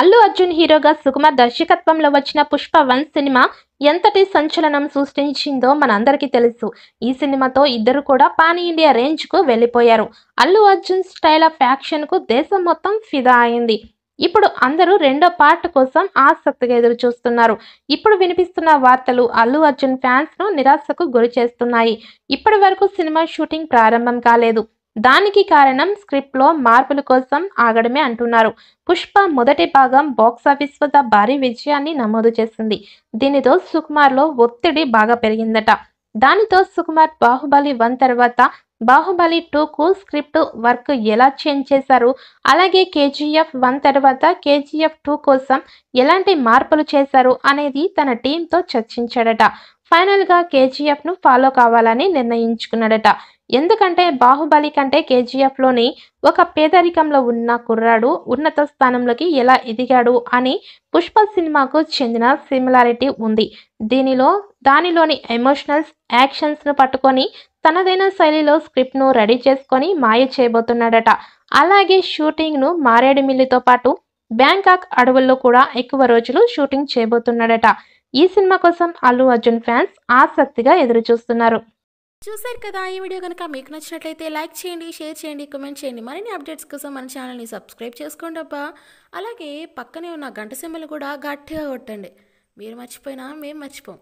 అల్లు అర్జున్ హీరోగా సుకుమార్ దర్శకత్వంలో వచ్చిన పుష్ప వన్ సినిమా ఎంతటి సంచలనం సృష్టించిందో మనందరికీ తెలుసు ఈ సినిమాతో ఇద్దరు కూడా పాన్ ఇండియా రేంజ్ కు వెళ్ళిపోయారు అల్లు అర్జున్ స్టైల్ ఆఫ్ కు దేశం మొత్తం ఫిదా అయింది ఇప్పుడు అందరూ రెండో పార్ట్ కోసం ఆసక్తిగా ఎదురు చూస్తున్నారు ఇప్పుడు వినిపిస్తున్న వార్తలు అల్లు అర్జున్ ఫ్యాన్స్ను నిరాశకు గురి చేస్తున్నాయి ఇప్పటి వరకు సినిమా షూటింగ్ ప్రారంభం కాలేదు దానికి కారణం స్క్రిప్ట్లో మార్పుల కోసం ఆగడమే అంటున్నారు పుష్ప మొదటి భాగం బాక్సాఫీస్ వద్ద భారీ విజయాన్ని నమోదు చేసింది దీనితో సుకుమార్లో ఒత్తిడి బాగా పెరిగిందట దానితో సుకుమార్ బాహుబలి వన్ తర్వాత బాహుబలి టూకు స్క్రిప్ట్ వర్క్ ఎలా చేంజ్ చేశారు అలాగే కేజీఎఫ్ వన్ తర్వాత కేజీఎఫ్ టూ కోసం ఎలాంటి మార్పులు చేశారు అనేది తన టీంతో చర్చించాడట ఫైనల్గా కేజీఎఫ్ను ఫాలో కావాలని నిర్ణయించుకున్నాడట ఎందుకంటే బాహుబలి కంటే కేజీఎఫ్లోని ఒక పేదరికంలో ఉన్న కుర్రాడు ఉన్నత స్థానంలోకి ఎలా ఎదిగాడు అని పుష్ప సినిమాకు చెందిన సిమిలారిటీ ఉంది దీనిలో దానిలోని ఎమోషనల్స్ యాక్షన్స్ను పట్టుకొని తనదైన శైలిలో స్క్రిప్ట్ను రెడీ చేసుకొని మాయ చేయబోతున్నాడట అలాగే షూటింగ్ను మారేడుమిల్లితో పాటు బ్యాంకాక్ అడవుల్లో కూడా ఎక్కువ రోజులు షూటింగ్ చేయబోతున్నాడట ఈ సినిమా కోసం అల్లు అర్జున్ ఫ్యాన్స్ ఆసక్తిగా ఎదురు చూస్తున్నారు చూశారు కదా ఈ వీడియో కనుక మీకు నచ్చినట్లయితే లైక్ చేయండి షేర్ చేయండి కమెంట్ చేయండి మరిన్ని అప్డేట్స్ కోసం మన ఛానల్ని సబ్స్క్రైబ్ చేసుకోండి అబ్బా అలాగే పక్కనే ఉన్న గంట సింబల్ కూడా గట్టిగా కొట్టండి మీరు మర్చిపోయినా మేము మర్చిపోం